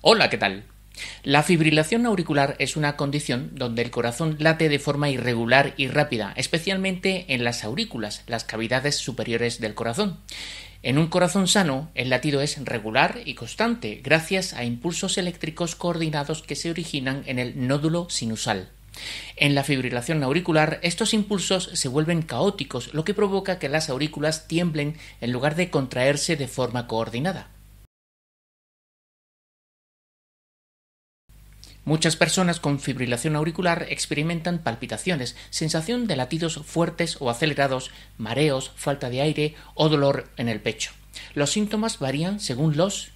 Hola, ¿qué tal? La fibrilación auricular es una condición donde el corazón late de forma irregular y rápida, especialmente en las aurículas, las cavidades superiores del corazón. En un corazón sano, el latido es regular y constante, gracias a impulsos eléctricos coordinados que se originan en el nódulo sinusal. En la fibrilación auricular, estos impulsos se vuelven caóticos, lo que provoca que las aurículas tiemblen en lugar de contraerse de forma coordinada. Muchas personas con fibrilación auricular experimentan palpitaciones, sensación de latidos fuertes o acelerados, mareos, falta de aire o dolor en el pecho. Los síntomas varían según los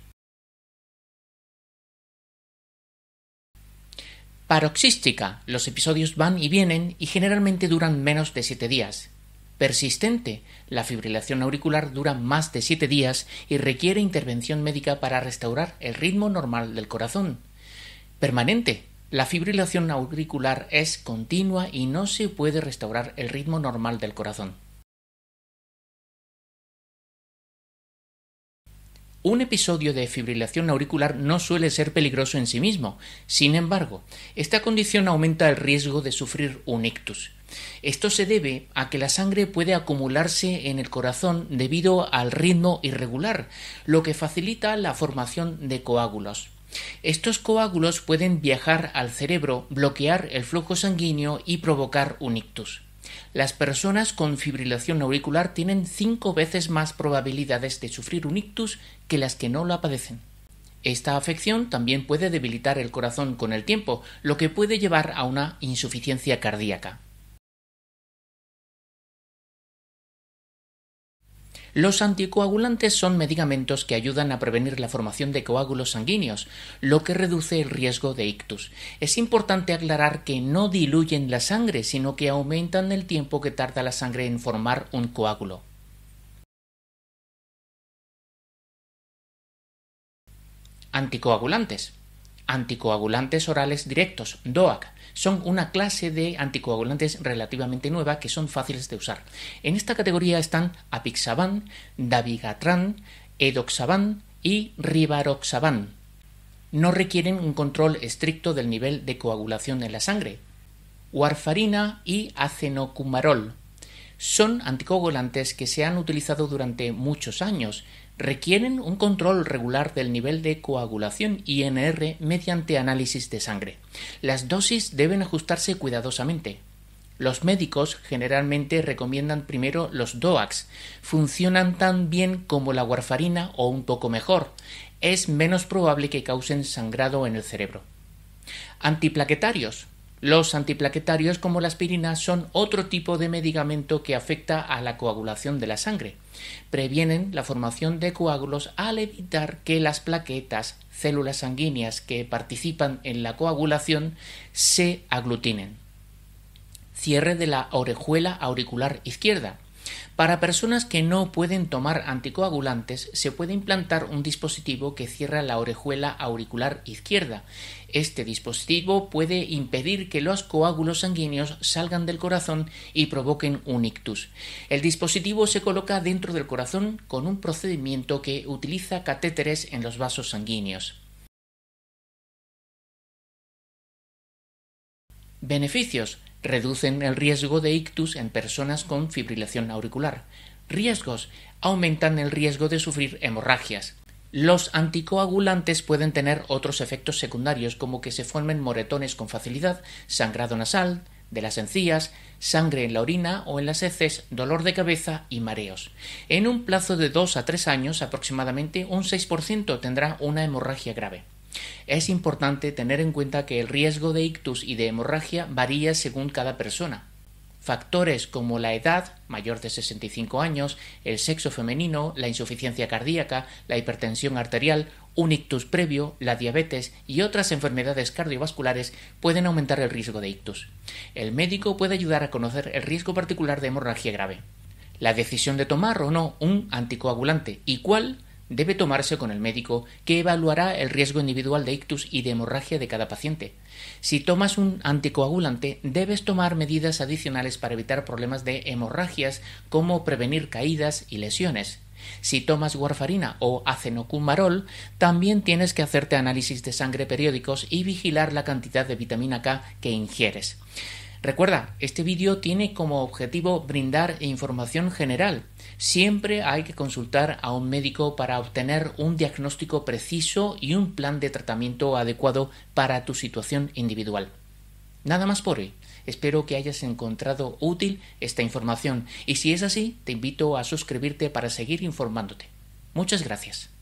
paroxística. Los episodios van y vienen y generalmente duran menos de siete días. Persistente. La fibrilación auricular dura más de siete días y requiere intervención médica para restaurar el ritmo normal del corazón permanente. La fibrilación auricular es continua y no se puede restaurar el ritmo normal del corazón. Un episodio de fibrilación auricular no suele ser peligroso en sí mismo. Sin embargo, esta condición aumenta el riesgo de sufrir un ictus. Esto se debe a que la sangre puede acumularse en el corazón debido al ritmo irregular, lo que facilita la formación de coágulos. Estos coágulos pueden viajar al cerebro, bloquear el flujo sanguíneo y provocar un ictus. Las personas con fibrilación auricular tienen cinco veces más probabilidades de sufrir un ictus que las que no lo padecen. Esta afección también puede debilitar el corazón con el tiempo, lo que puede llevar a una insuficiencia cardíaca. Los anticoagulantes son medicamentos que ayudan a prevenir la formación de coágulos sanguíneos, lo que reduce el riesgo de ictus. Es importante aclarar que no diluyen la sangre, sino que aumentan el tiempo que tarda la sangre en formar un coágulo. Anticoagulantes anticoagulantes orales directos, DOAC, son una clase de anticoagulantes relativamente nueva que son fáciles de usar. En esta categoría están apixaban, davigatran, edoxaban y rivaroxaban. No requieren un control estricto del nivel de coagulación en la sangre. Warfarina y acenocumarol son anticoagulantes que se han utilizado durante muchos años, requieren un control regular del nivel de coagulación INR mediante análisis de sangre. Las dosis deben ajustarse cuidadosamente. Los médicos generalmente recomiendan primero los DOAX. Funcionan tan bien como la warfarina o un poco mejor. Es menos probable que causen sangrado en el cerebro. Antiplaquetarios los antiplaquetarios como la aspirina son otro tipo de medicamento que afecta a la coagulación de la sangre. Previenen la formación de coágulos al evitar que las plaquetas, células sanguíneas que participan en la coagulación, se aglutinen. Cierre de la orejuela auricular izquierda. Para personas que no pueden tomar anticoagulantes, se puede implantar un dispositivo que cierra la orejuela auricular izquierda. Este dispositivo puede impedir que los coágulos sanguíneos salgan del corazón y provoquen un ictus. El dispositivo se coloca dentro del corazón con un procedimiento que utiliza catéteres en los vasos sanguíneos. Beneficios reducen el riesgo de ictus en personas con fibrilación auricular. Riesgos aumentan el riesgo de sufrir hemorragias. Los anticoagulantes pueden tener otros efectos secundarios como que se formen moretones con facilidad, sangrado nasal, de las encías, sangre en la orina o en las heces, dolor de cabeza y mareos. En un plazo de 2 a 3 años aproximadamente un 6% tendrá una hemorragia grave es importante tener en cuenta que el riesgo de ictus y de hemorragia varía según cada persona. Factores como la edad, mayor de 65 años, el sexo femenino, la insuficiencia cardíaca, la hipertensión arterial, un ictus previo, la diabetes y otras enfermedades cardiovasculares pueden aumentar el riesgo de ictus. El médico puede ayudar a conocer el riesgo particular de hemorragia grave. La decisión de tomar o no un anticoagulante y cuál debe tomarse con el médico que evaluará el riesgo individual de ictus y de hemorragia de cada paciente. Si tomas un anticoagulante, debes tomar medidas adicionales para evitar problemas de hemorragias como prevenir caídas y lesiones. Si tomas warfarina o acenocumarol, también tienes que hacerte análisis de sangre periódicos y vigilar la cantidad de vitamina K que ingieres. Recuerda, este vídeo tiene como objetivo brindar información general. Siempre hay que consultar a un médico para obtener un diagnóstico preciso y un plan de tratamiento adecuado para tu situación individual. Nada más por hoy. Espero que hayas encontrado útil esta información y si es así, te invito a suscribirte para seguir informándote. Muchas gracias.